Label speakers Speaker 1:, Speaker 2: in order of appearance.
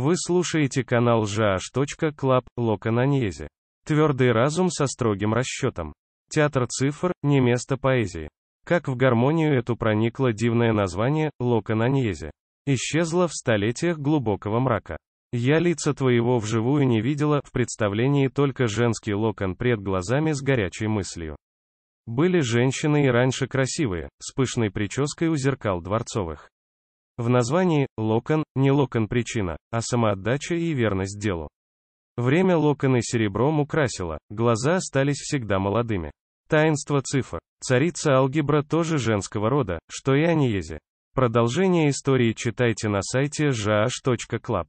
Speaker 1: Вы слушаете канал jh.club, Локананьезе. Твердый разум со строгим расчетом. Театр цифр, не место поэзии. Как в гармонию эту проникло дивное название «Локананьезе». Исчезло в столетиях глубокого мрака. Я лица твоего вживую не видела, в представлении только женский локон пред глазами с горячей мыслью. Были женщины и раньше красивые, с пышной прической у зеркал дворцовых. В названии «локон» не локон причина, а самоотдача и верность делу. Время локоны серебром украсило, глаза остались всегда молодыми. Таинство цифр. Царица алгебра тоже женского рода, что и Аниезе. Продолжение истории читайте на сайте jaah.club.